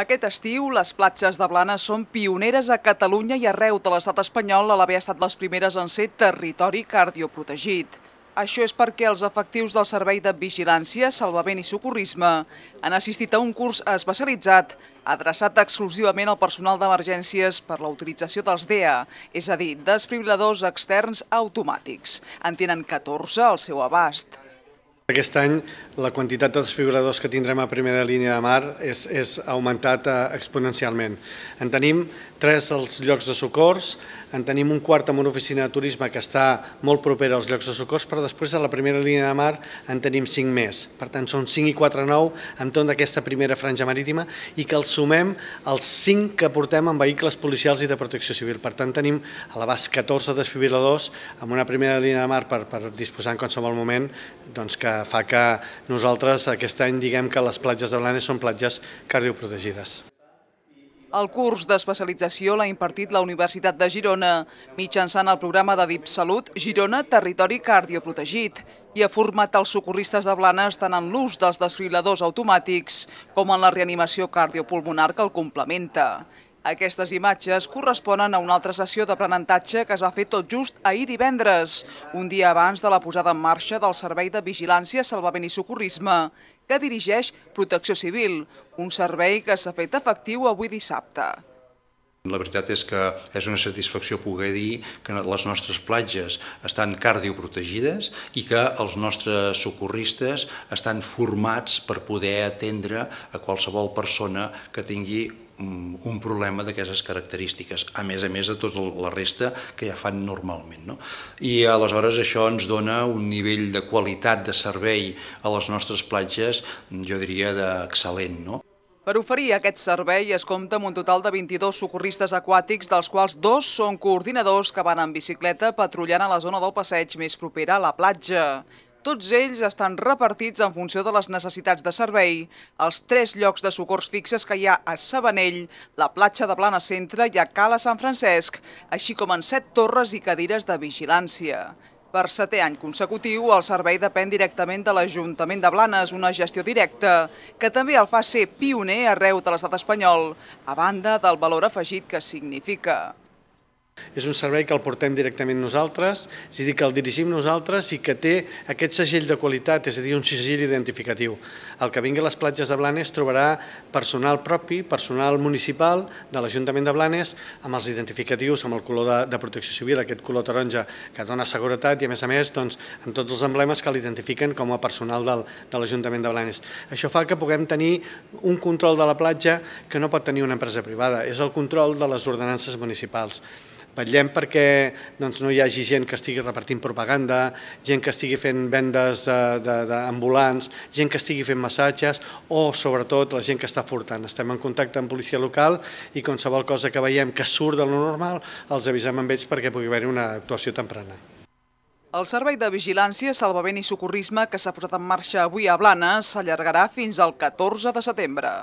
Aquest estiu, les platges de Blanes són pioneres a Catalunya i arreu de l'estat espanyol a l'haver estat les primeres en ser territori cardioprotegit. Això és perquè els efectius del Servei de Vigilància, Salvament i Socorrisme han assistit a un curs especialitzat adreçat exclusivament al personal d'emergències per la utilització dels DEA, és a dir, desfibriladors externs automàtics. En tenen 14 al seu abast. Aquest any la quantitat dels figuradors que tindrem a primera línia de mar és, és augmentat eh, exponencialment. En tenim tres als llocs de socors, en tenim un quart amb una oficina de turisme que està molt propera als llocs de socors, però després de la primera línia de mar en tenim cinc més. Per tant, són cinc i quatre nou en tot d'aquesta primera franja marítima i que els sumem als cinc que portem en vehicles policials i de protecció civil. Per tant, tenim a l'abast 14 desfibriladors amb una primera línia de mar per, per disposar en qualsevol moment doncs, que fa que nosaltres aquest any diguem que les platges de Blanes són platges cardioprotegides. El curs d'especialització l'ha impartit la Universitat de Girona mitjançant el programa de DIP Salut Girona Territori Cardioprotegit i ha format els socorristes de Blanes tant en l'ús dels desfibriladors automàtics com en la reanimació cardiopulmonar que el complementa. Aquestes imatges corresponen a una altra sessió d'aprenentatge que es va fer tot just ahir divendres, un dia abans de la posada en marxa del Servei de Vigilància, Salvament i Socorrisme, que dirigeix Protecció Civil, un servei que s'ha fet efectiu avui dissabte. La veritat és que és una satisfacció poder dir que les nostres platges estan cardioprotegides i que els nostres socorristes estan formats per poder atendre a qualsevol persona que tingui mm, un problema d'aquestes característiques, a més a més de tota la resta que ja fan normalment. No? I aleshores això ens dona un nivell de qualitat de servei a les nostres platges, jo diria, d'excel·lent. No? Per oferir aquest servei es compta amb un total de 22 socorristes aquàtics, dels quals dos són coordinadors que van en bicicleta patrullant a la zona del passeig més propera a la platja. Tots ells estan repartits en funció de les necessitats de servei. Els tres llocs de socors fixes que hi ha a Sabanell, la platja de Plana Centre i a Cala Sant Francesc, així com en set torres i cadires de vigilància. Per setè any consecutiu, el servei depèn directament de l'Ajuntament de Blanes, una gestió directa, que també el fa ser pioner arreu de l'estat espanyol, a banda del valor afegit que significa. És un servei que el portem directament nosaltres, és a dir, que el dirigim nosaltres i que té aquest segell de qualitat, és a dir, un segell identificatiu. El que vingui a les platges de Blanes trobarà personal propi, personal municipal de l'Ajuntament de Blanes, amb els identificatius, amb el color de, de protecció civil, aquest color taronja que dona seguretat i, a més a més, doncs, amb tots els emblemes que l'identifiquen com a personal del, de l'Ajuntament de Blanes. Això fa que puguem tenir un control de la platja que no pot tenir una empresa privada, és el control de les ordenances municipals. Vetllem perquè doncs, no hi hagi gent que estigui repartint propaganda, gent que estigui fent vendes eh, d'ambulants, gent que estigui fent massatges o, sobretot, la gent que està furtant. Estem en contacte amb policia local i qualsevol cosa que veiem que surt del normal els avisem amb ells perquè pugui haver una actuació temprana. El Servei de Vigilància, Salvament i Socorrisme que s'ha posat en marxa avui a Blanes s'allargarà fins al 14 de setembre.